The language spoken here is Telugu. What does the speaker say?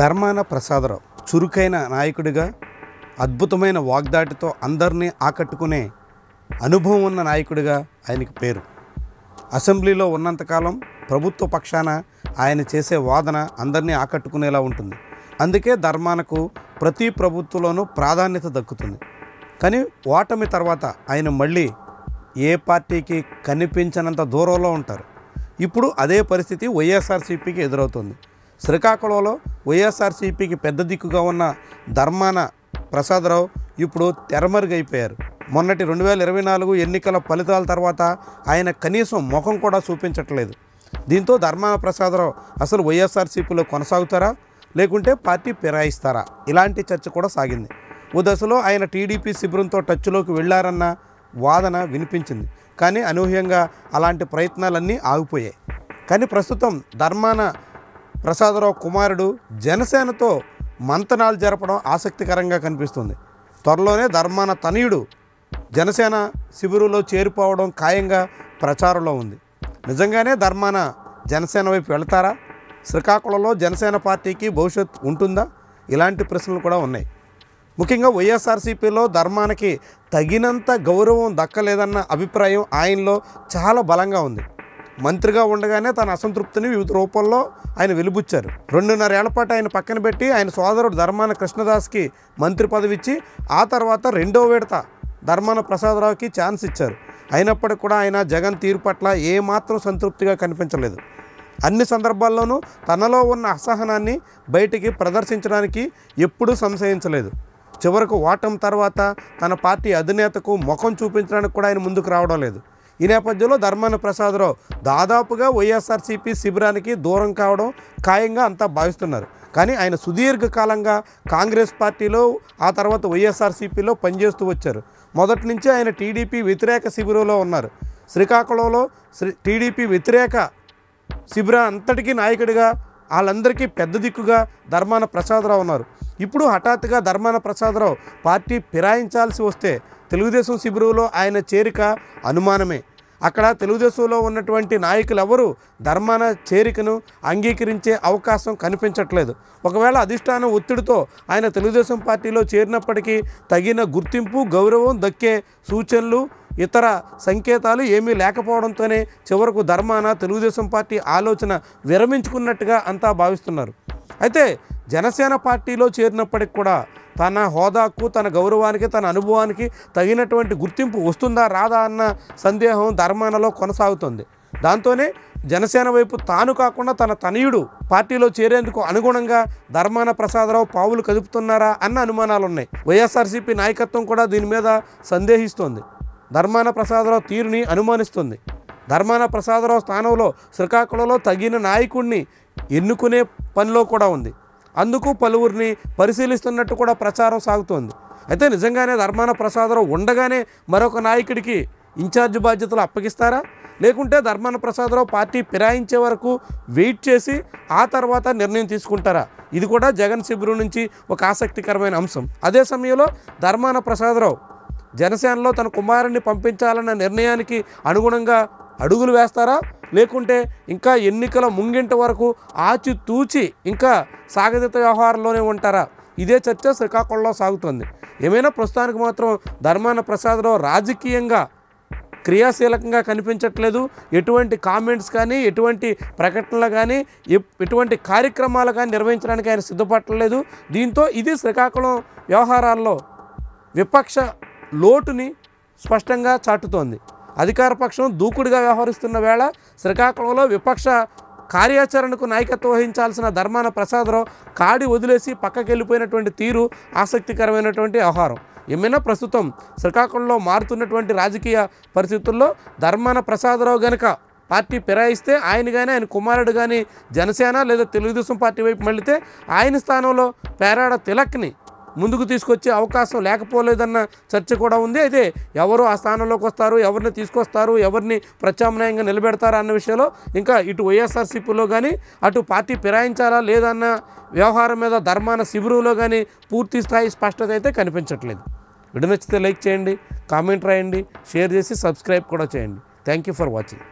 ధర్మాన ప్రసాదరావు చురుకైన నాయకుడిగా అద్భుతమైన వాగ్దాటితో అందరినీ ఆకట్టుకునే అనుభవం ఉన్న నాయకుడిగా ఆయనకి పేరు అసెంబ్లీలో ఉన్నంతకాలం ప్రభుత్వ పక్షాన ఆయన చేసే వాదన అందరినీ ఆకట్టుకునేలా ఉంటుంది అందుకే ధర్మానకు ప్రతి ప్రభుత్వంలోనూ ప్రాధాన్యత దక్కుతుంది కానీ ఓటమి తర్వాత ఆయన మళ్ళీ ఏ పార్టీకి కనిపించనంత దూరంలో ఉంటారు ఇప్పుడు అదే పరిస్థితి వైఎస్ఆర్సీపీకి ఎదురవుతుంది శ్రీకాకుళంలో వైఎస్ఆర్సీపీకి పెద్ద దిక్కుగా ఉన్న ధర్మాన ప్రసాదరావు ఇప్పుడు తెరమరుగైపోయారు మొన్నటి రెండు వేల ఇరవై నాలుగు ఎన్నికల ఫలితాల తర్వాత ఆయన కనీసం ముఖం కూడా చూపించట్లేదు దీంతో ధర్మాన ప్రసాదరావు అసలు వైఎస్ఆర్సీపీలో కొనసాగుతారా లేకుంటే పార్టీ పిరాయిస్తారా ఇలాంటి చర్చ కూడా సాగింది ఓ దశలో ఆయన టీడీపీ శిబిరంతో టచ్లోకి వెళ్లారన్న వాదన వినిపించింది కానీ అనూహ్యంగా అలాంటి ప్రయత్నాలన్నీ ఆగిపోయాయి కానీ ప్రస్తుతం ధర్మాన ప్రసాదరావు కుమారుడు జనసేనతో మంతనాలు జరపడం ఆసక్తికరంగా కనిపిస్తుంది త్వరలోనే ధర్మాన తనయుడు జనసేన శిబిరులో చేరిపోవడం ఖాయంగా ప్రచారంలో ఉంది నిజంగానే ధర్మాన జనసేన వైపు వెళతారా శ్రీకాకుళంలో జనసేన పార్టీకి భవిష్యత్ ఉంటుందా ఇలాంటి ప్రశ్నలు కూడా ఉన్నాయి ముఖ్యంగా వైఎస్ఆర్సీపీలో ధర్మానికి తగినంత గౌరవం దక్కలేదన్న అభిప్రాయం ఆయనలో చాలా బలంగా ఉంది మంత్రిగా ఉండగానే తన అసంతృప్తిని వివిధ రూపంలో ఆయన వెలుబుచ్చారు రెండున్నరేళ్ల పాటు ఆయన పక్కన పెట్టి ఆయన సోదరుడు ధర్మాన కృష్ణదాస్కి మంత్రి పదవి ఇచ్చి ఆ తర్వాత రెండో విడత ధర్మాన ప్రసాదరావుకి ఛాన్స్ ఇచ్చారు అయినప్పటికీ కూడా ఆయన జగన్ తీరు పట్ల ఏమాత్రం సంతృప్తిగా కనిపించలేదు అన్ని సందర్భాల్లోనూ తనలో ఉన్న అసహనాన్ని బయటికి ప్రదర్శించడానికి ఎప్పుడూ సంశయించలేదు చివరకు ఓటం తర్వాత తన పార్టీ అధినేతకు ముఖం చూపించడానికి కూడా ఆయన ముందుకు రావడం లేదు ఈ నేపథ్యంలో ధర్మాన ప్రసాదరావు దాదాపుగా వైఎస్ఆర్సీపీ శిబిరానికి దూరం కావడం ఖాయంగా అంతా భావిస్తున్నారు కానీ ఆయన సుదీర్ఘకాలంగా కాంగ్రెస్ పార్టీలో ఆ తర్వాత వైఎస్ఆర్సీపీలో పనిచేస్తూ వచ్చారు మొదటి నుంచి ఆయన టీడీపీ వ్యతిరేక శిబిరంలో ఉన్నారు శ్రీకాకుళంలో శ్రీ టీడీపీ వ్యతిరేక శిబిర అంతటికీ నాయకుడిగా వాళ్ళందరికీ పెద్ద దిక్కుగా ధర్మాన ప్రసాదరావు ఉన్నారు ఇప్పుడు హఠాత్తుగా ధర్మాన ప్రసాదరావు పార్టీ ఫిరాయించాల్సి వస్తే తెలుగుదేశం శిబిరంలో ఆయన చేరిక అనుమానమే అక్కడ తెలుగుదేశంలో ఉన్నటువంటి నాయకులు ఎవరు ధర్మాన చేరికను అంగీకరించే అవకాశం కనిపించట్లేదు ఒకవేళ అధిష్టానం ఒత్తిడితో ఆయన తెలుగుదేశం పార్టీలో చేరినప్పటికీ తగిన గుర్తింపు గౌరవం దక్కే సూచనలు ఇతర సంకేతాలు ఏమీ లేకపోవడంతోనే చివరకు ధర్మాన తెలుగుదేశం పార్టీ ఆలోచన విరమించుకున్నట్టుగా అంతా భావిస్తున్నారు అయితే జనసేన పార్టీలో చేరినప్పటికి కూడా తన హోదాకు తన గౌరవానికి తన అనుభవానికి తగినటువంటి గుర్తింపు వస్తుందా రాదా అన్న సందేహం ధర్మానలో కొనసాగుతుంది దాంతోనే జనసేన వైపు తాను కాకుండా తన తనయుడు పార్టీలో చేరేందుకు అనుగుణంగా ధర్మాన ప్రసాదరావు పావులు కదుపుతున్నారా అన్న అనుమానాలు ఉన్నాయి వైఎస్ఆర్సీపీ నాయకత్వం కూడా దీని మీద సందేహిస్తోంది ధర్మాన ప్రసాదరావు తీరుని అనుమానిస్తుంది ధర్మాన ప్రసాదరావు స్థానంలో శ్రీకాకుళంలో తగిన నాయకుడిని ఎన్నుకునే పనిలో కూడా ఉంది అందుకు పలువురిని పరిశీలిస్తున్నట్టు కూడా ప్రచారం సాగుతోంది అయితే నిజంగానే ధర్మాన ప్రసాదరావు ఉండగానే మరొక నాయకుడికి ఇన్ఛార్జ్ బాధ్యతలు అప్పగిస్తారా లేకుంటే ధర్మాన ప్రసాదరావు పార్టీ ఫిరాయించే వరకు వెయిట్ చేసి ఆ తర్వాత నిర్ణయం తీసుకుంటారా ఇది కూడా జగన్ శిబిరం నుంచి ఒక ఆసక్తికరమైన అంశం అదే సమయంలో ధర్మాన ప్రసాదరావు జనసేనలో తన కుమారుణ్ణి పంపించాలన్న నిర్ణయానికి అనుగుణంగా అడుగులు వేస్తారా లేకుంటే ఇంకా ఎన్నికల ముంగింటి వరకు ఆచితూచి ఇంకా సాగదీత వ్యవహారంలోనే ఉంటారా ఇదే చర్చ శ్రీకాకుళంలో సాగుతుంది ఏమైనా ప్రస్తుతానికి మాత్రం ధర్మాన ప్రసాద్లో రాజకీయంగా క్రియాశీలకంగా కనిపించట్లేదు ఎటువంటి కామెంట్స్ కానీ ఎటువంటి ప్రకటనలు కానీ ఎటువంటి కార్యక్రమాలు కానీ నిర్వహించడానికి ఆయన సిద్ధపడలేదు దీంతో ఇది శ్రీకాకుళం వ్యవహారాల్లో విపక్ష లోటుని స్పష్టంగా చాటుతోంది అధికార పక్షం దూకుడుగా వ్యవహరిస్తున్న వేళ శ్రీకాకుళంలో విపక్ష కార్యాచరణకు నాయకత్వం వహించాల్సిన ధర్మాన ప్రసాదరావు కాడి వదిలేసి పక్కకెళ్ళిపోయినటువంటి తీరు ఆసక్తికరమైనటువంటి వ్యవహారం ఏమైనా ప్రస్తుతం శ్రీకాకుళంలో మారుతున్నటువంటి రాజకీయ పరిస్థితుల్లో ధర్మాన ప్రసాదరావు గనక పార్టీ ఫిరాయిస్తే ఆయన కానీ ఆయన కుమారుడు కానీ జనసేన లేదా తెలుగుదేశం పార్టీ వైపు మళ్ళితే ఆయన స్థానంలో పేరాడ తిలక్ని ముందుకు తీసుకొచ్చే అవకాశం లేకపోలేదన్న చర్చ కూడా ఉంది అయితే ఎవరు ఆ స్థానంలోకి వస్తారు ఎవరిని తీసుకొస్తారు ఎవరిని ప్రత్యామ్నాయంగా నిలబెడతారా అన్న విషయంలో ఇంకా ఇటు వైఎస్ఆర్సీపీలో కానీ అటు పార్టీ ఫిరాయించాలా లేదన్న వ్యవహారం మీద ధర్మాన శిబిరంలో కానీ పూర్తి స్థాయి స్పష్టత అయితే కనిపించట్లేదు వీడియో నచ్చితే లైక్ చేయండి కామెంట్ రాయండి షేర్ చేసి సబ్స్క్రైబ్ కూడా చేయండి థ్యాంక్ యూ ఫర్ వాచింగ్